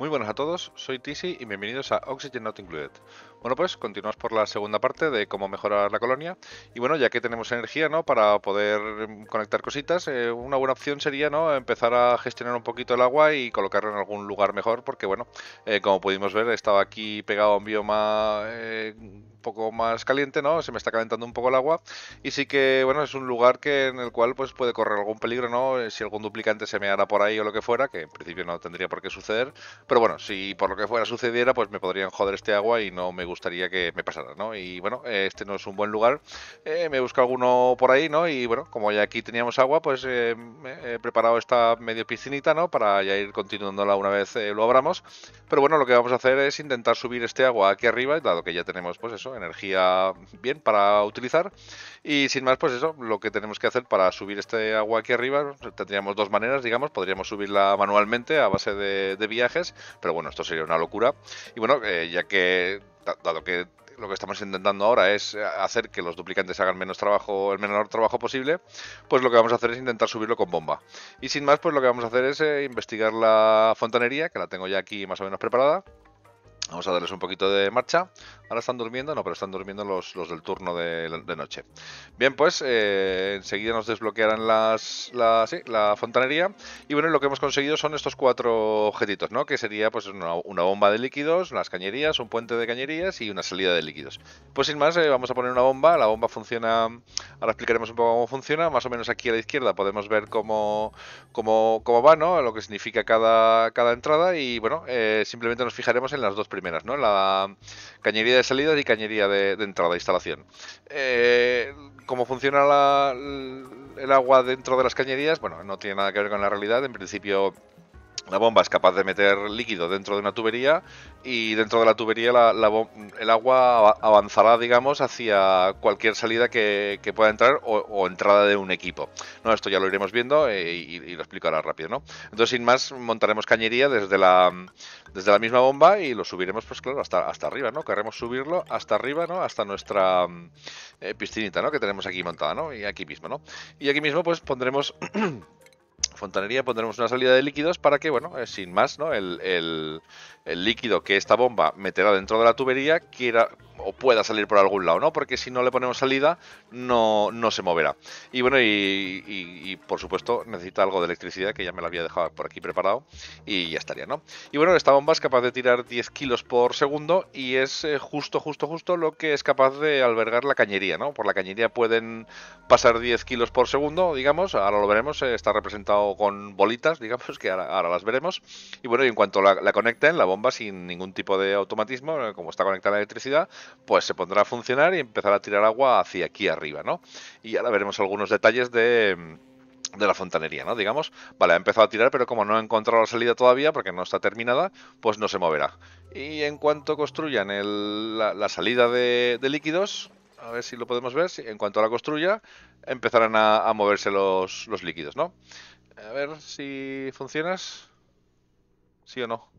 Muy buenas a todos, soy Tisi y bienvenidos a Oxygen Not Included. Bueno, pues continuamos por la segunda parte de cómo mejorar la colonia. Y bueno, ya que tenemos energía, ¿no? Para poder conectar cositas, eh, una buena opción sería, ¿no? Empezar a gestionar un poquito el agua y colocarla en algún lugar mejor, porque bueno, eh, como pudimos ver, estaba aquí pegado a un bioma. Eh, poco más caliente, ¿no? Se me está calentando un poco el agua. Y sí que, bueno, es un lugar que en el cual pues puede correr algún peligro, ¿no? Eh, si algún duplicante se me hará por ahí o lo que fuera, que en principio no tendría por qué suceder. Pero bueno, si por lo que fuera sucediera, pues me podrían joder este agua y no me gustaría que me pasara, ¿no? Y bueno, eh, este no es un buen lugar. Eh, me busca alguno por ahí, ¿no? Y bueno, como ya aquí teníamos agua, pues he preparado esta medio piscinita, ¿no? Para ya ir continuándola una vez lo abramos. Pero bueno, lo que vamos a hacer es intentar subir este agua aquí arriba, dado que ya tenemos, pues eso, energía bien para utilizar. Y sin más, pues eso, lo que tenemos que hacer para subir este agua aquí arriba, tendríamos dos maneras, digamos, podríamos subirla manualmente a base de, viajes, pero bueno, esto sería una locura. Y bueno, eh, ya que, dado que lo que estamos intentando ahora es hacer que los duplicantes hagan menos trabajo, el menor trabajo posible, pues lo que vamos a hacer es intentar subirlo con bomba. Y sin más, pues lo que vamos a hacer es eh, investigar la fontanería, que la tengo ya aquí más o menos preparada. Vamos a darles un poquito de marcha. Ahora están durmiendo, no, pero están durmiendo los, del turno de, noche. Bien, pues eh, enseguida nos desbloquearán las, la, fontanería. Y bueno, lo que hemos conseguido son estos cuatro objetitos, ¿no? Que sería pues una, bomba de líquidos, las cañerías, un puente de cañerías y una salida de líquidos. Pues sin más, eh, vamos a poner una bomba. La bomba funciona, ahora explicaremos un poco cómo funciona. Más o menos aquí a la izquierda podemos ver cómo, cómo, cómo va, ¿no? Lo que significa cada, cada entrada. Y bueno, eh, simplemente nos fijaremos en las dos primeras primeras, ¿no? La cañería de salida y cañería de, de entrada, instalación. Eh, ¿Cómo funciona el agua dentro de las cañerías? Bueno, no tiene nada que ver con la realidad. En principio, la bomba es capaz de meter líquido dentro de una tubería y dentro de la tubería el agua avanzará, digamos, hacia cualquier salida que, pueda entrar o, entrada de un equipo. No, esto ya lo iremos viendo eh, y, y lo explicará rápido, ¿no? Entonces, sin más, montaremos cañería desde la desde la misma bomba y lo subiremos, pues claro, hasta, hasta arriba, ¿no? Queremos subirlo hasta arriba, ¿no? Hasta nuestra mm, eh, piscinita, ¿no? Que tenemos aquí montada, ¿no? Y aquí mismo, ¿no? Y aquí mismo, pues pondremos... fontanería pondremos una salida de líquidos para que, bueno, eh, sin más, ¿no? El, el, líquido que esta bomba meterá dentro de la tubería quiera, o pueda salir por algún lado, ¿no? Porque si no le ponemos salida, no, no se moverá. Y bueno, y, por supuesto necesita algo de electricidad, que ya me la había dejado por aquí preparado, y ya estaría, ¿no? Y bueno, esta bomba es capaz de tirar 10 kilos por segundo y es eh, justo, justo, justo lo que es capaz de albergar la cañería, ¿no? Por la cañería pueden pasar 10 kilos por segundo, digamos, ahora lo veremos, eh, está representado con bolitas, digamos, que ahora, las veremos. Y bueno, y en cuanto la, conecten, la bomba sin ningún tipo de automatismo, eh, como está conectada la electricidad, pues se pondrá a funcionar y empezará a tirar agua hacia aquí arriba, ¿no? Y ahora veremos algunos detalles de la fontanería, ¿no? Digamos, vale, ha empezado a tirar, pero como no ha encontrado la salida todavía, porque no está terminada, pues no se moverá. Y en cuanto construyan la, salida de, líquidos, a ver si lo podemos ver, si, en cuanto la construya, empezarán a, moverse los, los líquidos, ¿no? A ver si funcionas, sí o no.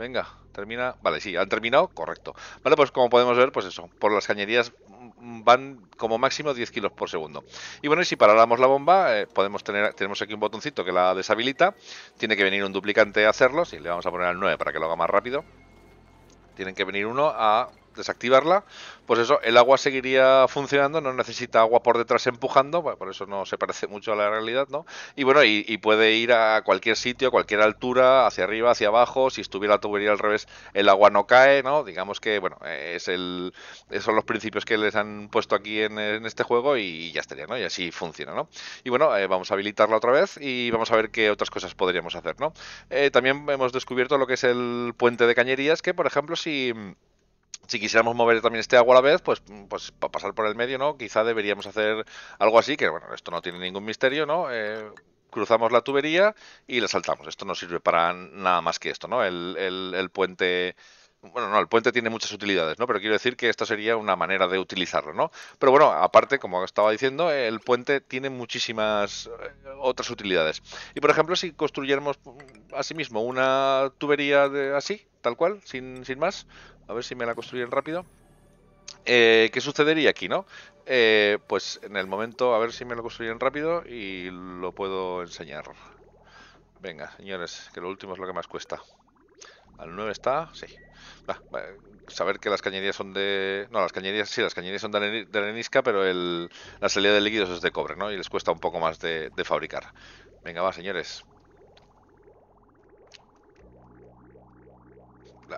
Venga, termina. Vale, sí, han terminado, correcto. Vale, pues como podemos ver, pues eso, por las cañerías mm, mm, van como máximo 10 kilos por segundo. Y bueno, y si paráramos la bomba, eh, podemos tener, tenemos aquí un botoncito que la deshabilita. Tiene que venir un duplicante a hacerlo, Si le vamos a poner al 9 para que lo haga más rápido. Tienen que venir uno a desactivarla, pues eso, el agua seguiría funcionando, no necesita agua por detrás empujando, por eso no se parece mucho a la realidad, ¿no? Y bueno, y, puede ir a cualquier sitio, a cualquier altura, hacia arriba, hacia abajo, si estuviera la tubería al revés, el agua no cae, ¿no? Digamos que, bueno, es el, son los principios que les han puesto aquí en, este juego y ya estaría, ¿no? Y así funciona, ¿no? Y bueno, eh, vamos a habilitarla otra vez y vamos a ver qué otras cosas podríamos hacer, ¿no? Eh, también hemos descubierto lo que es el puente de cañerías, que por ejemplo si si quisiéramos mover también este agua a la vez, pues, pues para pasar por el medio, ¿no? Quizá deberíamos hacer algo así, que bueno, esto no tiene ningún misterio, ¿no? Eh, cruzamos la tubería y la saltamos. Esto no sirve para nada más que esto, ¿no? El, el, el puente bueno, no, el puente tiene muchas utilidades, ¿no? Pero quiero decir que esta sería una manera de utilizarlo, ¿no? Pero bueno, aparte, como estaba diciendo, el puente tiene muchísimas eh, otras utilidades. Y por ejemplo, si construyéramos mm, así mismo una tubería de, así, tal cual, sin, sin más, a ver si me la construyen rápido. Eh, ¿Qué sucedería aquí, no? Eh, pues en el momento, a ver si me lo construyen rápido y lo puedo enseñar. Venga, señores, que lo último es lo que más cuesta. Al 9 está, sí. saber que las cañerías son de. No, las cañerías, sí, las cañerías son de arenisca, pero el, la salida de líquidos es de cobre, ¿no? Y les cuesta un poco más de, fabricar. Venga, va, señores.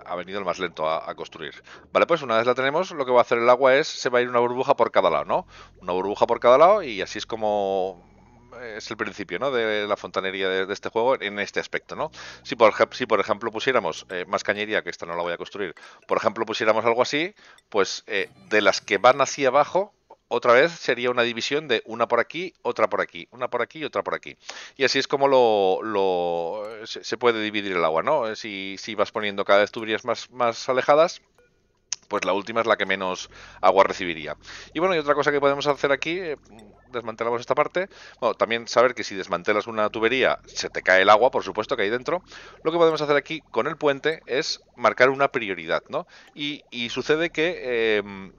Ha venido el más lento a, a, construir. Vale, pues una vez la tenemos, lo que va a hacer el agua es, se va a ir una burbuja por cada lado, ¿no? Una burbuja por cada lado y así es como es el principio ¿no? de la fontanería de, este juego en este aspecto. ¿no? Si, por, si por ejemplo pusiéramos eh, más cañería, que esta no la voy a construir, por ejemplo pusiéramos algo así, pues eh, de las que van hacia abajo, otra vez sería una división de una por aquí, otra por aquí, una por aquí y otra por aquí. Y así es como lo, lo se, puede dividir el agua, ¿no? Si, si vas poniendo cada vez tuberías más, más alejadas, pues la última es la que menos agua recibiría. Y bueno, y otra cosa que podemos hacer aquí, eh, desmantelamos esta parte. Bueno, también saber que si desmantelas una tubería, se te cae el agua, por supuesto, que hay dentro. Lo que podemos hacer aquí con el puente es marcar una prioridad, ¿no? Y, sucede que... Em,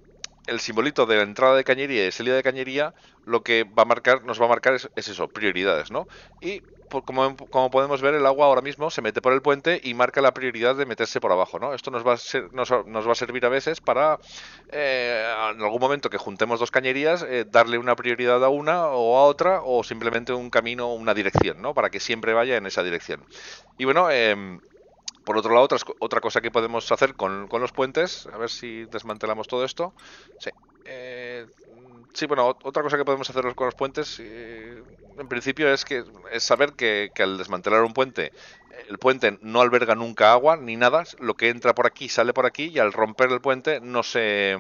el simbolito de la entrada de cañería y salida de cañería, lo que va a marcar, nos va a marcar es, es, eso, prioridades, ¿no? Y como, podemos ver, el agua ahora mismo se mete por el puente y marca la prioridad de meterse por abajo, ¿no? Esto nos va a, ser, nos, va a servir a veces para, eh, en algún momento que juntemos dos cañerías, eh, darle una prioridad a una o a otra, o simplemente un camino, una dirección, ¿no? Para que siempre vaya en esa dirección. Y bueno, em, por otro lado, otra, otra cosa que podemos hacer con, con, los puentes, a ver si desmantelamos todo esto. Sí. Eh, Sí, bueno, otra cosa que podemos hacer con los puentes, en principio, es que es saber que, al desmantelar un puente, el puente no alberga nunca agua ni nada, lo que entra por aquí sale por aquí y al romper el puente no se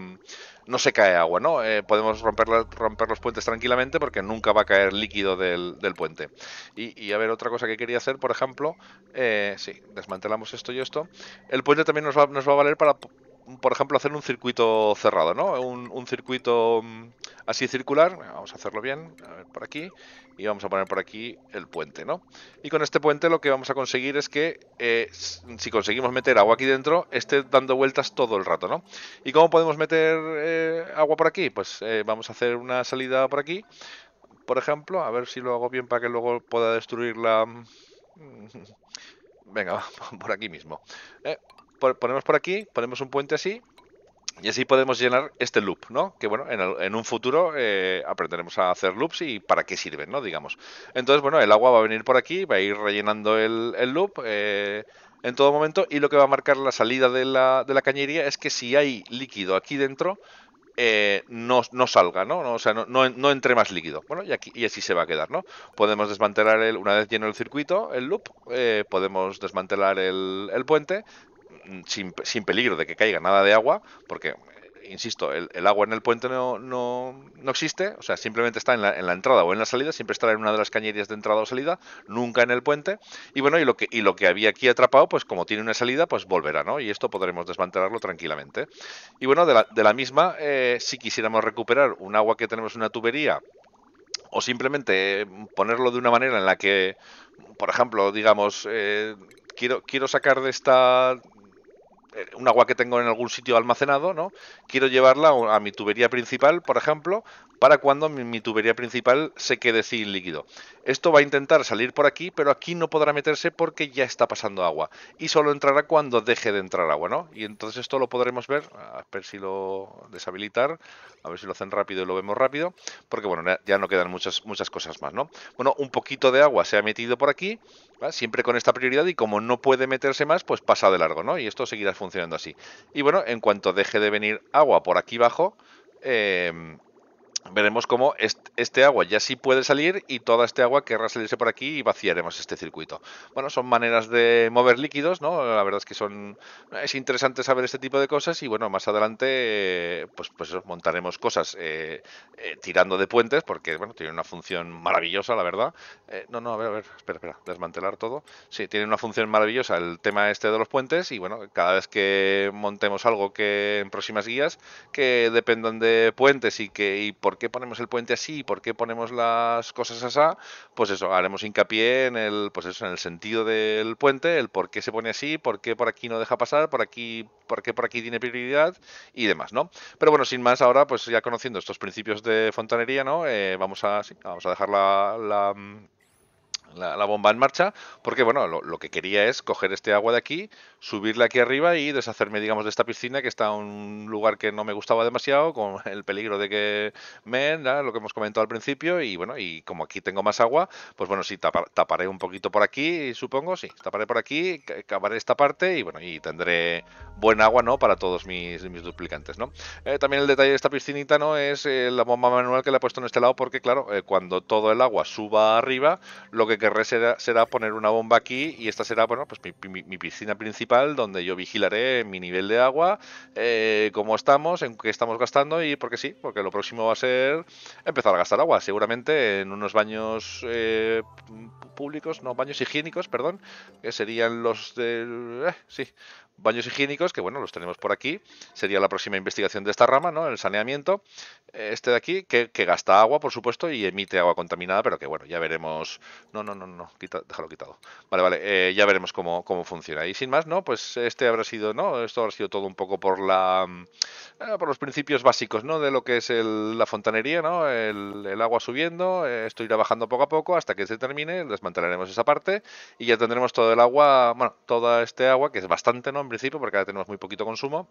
no se cae agua, ¿no? Eh, podemos romper, romper los puentes tranquilamente porque nunca va a caer líquido del, puente. Y, a ver, otra cosa que quería hacer, por ejemplo, eh, sí, desmantelamos esto y esto. El puente también nos va, nos va a valer para por ejemplo, hacer un circuito cerrado, ¿no? Un, circuito mm, así circular, vamos a hacerlo bien, a ver, por aquí, y vamos a poner por aquí el puente, ¿no? Y con este puente lo que vamos a conseguir es que, eh, si conseguimos meter agua aquí dentro, esté dando vueltas todo el rato, ¿no? ¿Y cómo podemos meter eh, agua por aquí? Pues eh, vamos a hacer una salida por aquí, por ejemplo, a ver si lo hago bien para que luego pueda destruir la... Mm, venga, por aquí mismo ponemos por aquí, ponemos un puente así y así podemos llenar este loop, ¿no? Que bueno, en, un futuro eh, aprenderemos a hacer loops y para qué sirven, ¿no? Digamos. Entonces, bueno, el agua va a venir por aquí, va a ir rellenando el, loop eh, en todo momento y lo que va a marcar la salida de la, cañería es que si hay líquido aquí dentro, eh, no, salga, ¿no? O sea, no, entre más líquido. Bueno, y, aquí, y así se va a quedar, ¿no? Podemos desmantelar, el, una vez lleno el circuito, el loop, podemos desmantelar el, puente Mm, sin, peligro de que caiga nada de agua, porque eh, insisto, el, agua en el puente no, no, existe, o sea, simplemente está en la, en la, entrada o en la salida, siempre estará en una de las cañerías de entrada o salida, nunca en el puente. Y bueno, y lo que, lo que había aquí atrapado, pues como tiene una salida, pues volverá, ¿no? Y esto podremos desmantelarlo tranquilamente. Y bueno, de la, de la misma, eh, si quisiéramos recuperar un agua que tenemos en una tubería, o simplemente eh, ponerlo de una manera en la que, por ejemplo, digamos, quiero, quiero sacar de esta eh, un agua que tengo en algún sitio almacenado, ¿no? Quiero llevarla a mi tubería principal, por ejemplo, para cuando mi, tubería principal se quede sin líquido. Esto va a intentar salir por aquí, pero aquí no podrá meterse porque ya está pasando agua. Y solo entrará cuando deje de entrar agua, ¿no? Y entonces esto lo podremos ver, a ver si lo deshabilitar, a ver si lo hacen rápido y lo vemos rápido, porque bueno, ya no quedan muchas, muchas cosas más, ¿no? Bueno, un poquito de agua se ha metido por aquí Siempre con esta prioridad y como no puede meterse más, pues pasa de largo, ¿no? Y esto seguirá funcionando así. Y bueno, en cuanto deje de venir agua por aquí abajo, eh, veremos cómo este, agua ya sí puede salir y toda este agua querrá salirse por aquí y vaciaremos este circuito. Bueno, son maneras de mover líquidos, ¿no? La verdad es que son es interesante saber este tipo de cosas y bueno, más adelante pues pues montaremos cosas eh, eh, tirando de puentes porque bueno, tiene una función maravillosa, la verdad. Eh, no, no, a ver, a ver, espera, espera, desmantelar todo. Sí, tiene una función maravillosa el tema este de los puentes y bueno, cada vez que montemos algo que en próximas guías que dependan de puentes y que y por por qué ponemos el puente así, por qué ponemos las cosas así, pues eso, haremos hincapié en el, pues eso, en el sentido del puente, el por qué se pone así, por qué por aquí no deja pasar, por aquí, por qué por aquí tiene prioridad y demás, ¿no? Pero bueno, sin más, ahora, pues ya conociendo estos principios de fontanería, ¿no? Eh, vamos a vamos a dejar la, la la, bomba en marcha, porque bueno, lo, que quería es coger este agua de aquí, subirla aquí arriba y deshacerme, digamos, de esta piscina que está en un lugar que no me gustaba demasiado, con el peligro de que me, da lo que hemos comentado al principio, y bueno, y como aquí tengo más agua, pues bueno, sí, taparé un poquito por aquí, supongo, sí, taparé por aquí, acabaré esta parte y bueno, y tendré buen agua, ¿no? Para todos mis, duplicantes, ¿no? Eh, también el detalle de esta piscinita, ¿no? Es eh, la bomba manual que le he puesto en este lado, porque claro, eh, cuando todo el agua suba arriba, lo que será, poner una bomba aquí y esta será bueno, pues mi, piscina principal donde yo vigilaré mi nivel de agua, eh, cómo estamos, en qué estamos gastando y porque sí, porque lo próximo va a ser empezar a gastar agua. Seguramente en unos baños eh, públicos, no, baños higiénicos, perdón, que serían los de... Eh, sí, Baños higiénicos, que bueno, los tenemos por aquí, sería la próxima investigación de esta rama, ¿no? El saneamiento, eh, este de aquí, que, gasta agua, por supuesto, y emite agua contaminada, pero que bueno, ya veremos. No, no, no, no, déjalo quitado. Vale, vale, eh, ya veremos cómo, cómo funciona. Y sin más, ¿no? Pues este habrá sido, ¿no? Esto habrá sido todo un poco por la mm, eh, por los principios básicos, ¿no? De lo que es la fontanería, ¿no? El, agua subiendo, esto irá bajando poco a poco hasta que se termine, desmantelaremos esa parte y ya tendremos todo el agua, bueno, toda este agua, que es bastante, ¿no? en principio, porque ahora tenemos muy poquito consumo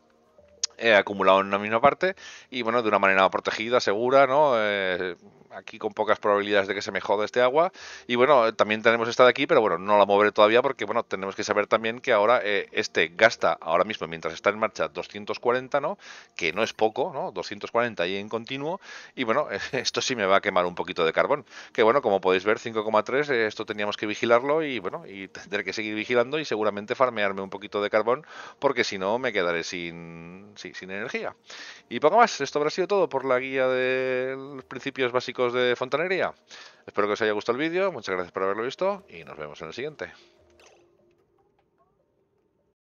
he acumulado en una misma parte y bueno, de una manera protegida, segura, ¿no? Eh, aquí con pocas probabilidades de que se me jode este agua. Y bueno, también tenemos esta de aquí, pero bueno, no la moveré todavía porque bueno, tenemos que saber también que ahora eh, este gasta ahora mismo, mientras está en marcha, 240, ¿no? Que no es poco, ¿no? 240 y en continuo. Y bueno, esto sí me va a quemar un poquito de carbón. Que bueno, como podéis ver, 5,3, eh, esto teníamos que vigilarlo y bueno, y tendré que seguir vigilando y seguramente farmearme un poquito de carbón porque si no me quedaré sin sin energía. Y poco más, esto habrá sido todo por la guía de principios básicos de fontanería. Espero que os haya gustado el vídeo, muchas gracias por haberlo visto y nos vemos en el siguiente.